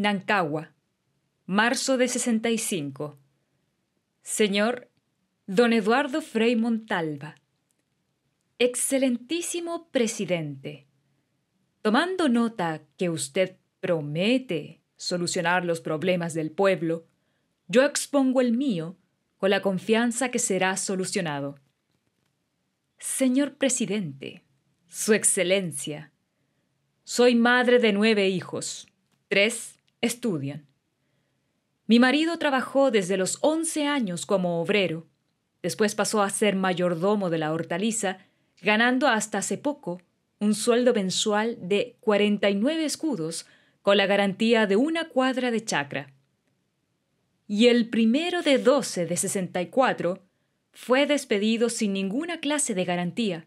Nancagua, marzo de 65. Señor Don Eduardo Frei Montalva. Excelentísimo presidente, tomando nota que usted promete solucionar los problemas del pueblo, yo expongo el mío con la confianza que será solucionado. Señor presidente, Su Excelencia, soy madre de nueve hijos, tres estudian. Mi marido trabajó desde los once años como obrero. Después pasó a ser mayordomo de la hortaliza, ganando hasta hace poco un sueldo mensual de 49 escudos con la garantía de una cuadra de chacra. Y el primero de doce de 64 fue despedido sin ninguna clase de garantía,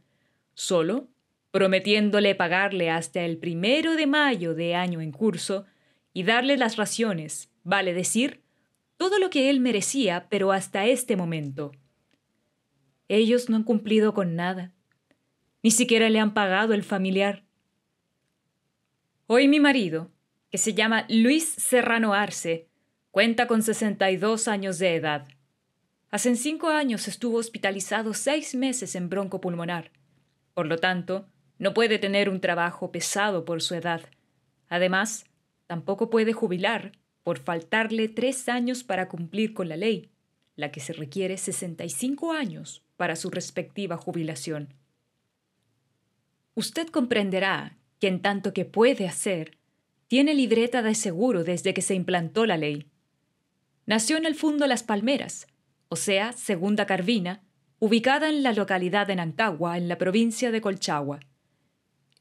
solo prometiéndole pagarle hasta el primero de mayo de año en curso y darle las raciones, vale decir, todo lo que él merecía, pero hasta este momento. Ellos no han cumplido con nada. Ni siquiera le han pagado el familiar. Hoy mi marido, que se llama Luis Serrano Arce, cuenta con 62 años de edad. Hace cinco años estuvo hospitalizado seis meses en broncopulmonar. Por lo tanto, no puede tener un trabajo pesado por su edad. Además, Tampoco puede jubilar por faltarle tres años para cumplir con la ley, la que se requiere 65 años para su respectiva jubilación. Usted comprenderá que en tanto que puede hacer, tiene libreta de seguro desde que se implantó la ley. Nació en el fondo Las Palmeras, o sea, Segunda Carvina, ubicada en la localidad de Nancagua, en la provincia de Colchagua.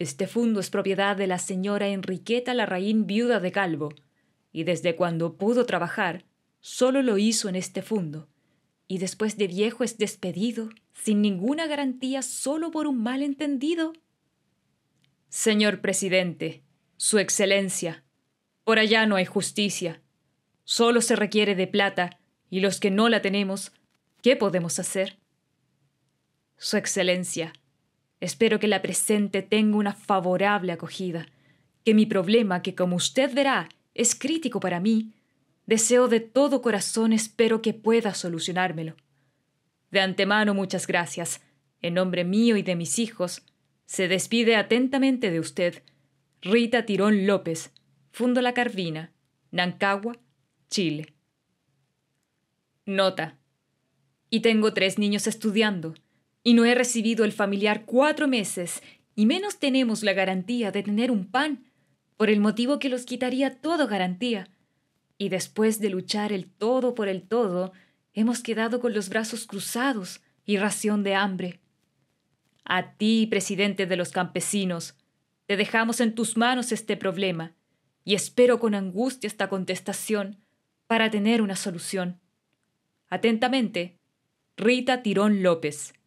Este fundo es propiedad de la señora Enriqueta Larraín, viuda de Calvo, y desde cuando pudo trabajar, solo lo hizo en este fundo, y después de viejo es despedido, sin ninguna garantía, solo por un malentendido. Señor presidente, Su Excelencia, por allá no hay justicia. Solo se requiere de plata, y los que no la tenemos, ¿qué podemos hacer? Su Excelencia, Espero que la presente tenga una favorable acogida, que mi problema, que como usted verá, es crítico para mí, deseo de todo corazón espero que pueda solucionármelo. De antemano muchas gracias, en nombre mío y de mis hijos, se despide atentamente de usted, Rita Tirón López, Fundo La Carvina, Nancagua, Chile. Nota. Y tengo tres niños estudiando y no he recibido el familiar cuatro meses, y menos tenemos la garantía de tener un pan, por el motivo que los quitaría todo garantía. Y después de luchar el todo por el todo, hemos quedado con los brazos cruzados y ración de hambre. A ti, presidente de los campesinos, te dejamos en tus manos este problema, y espero con angustia esta contestación para tener una solución. Atentamente, Rita Tirón López.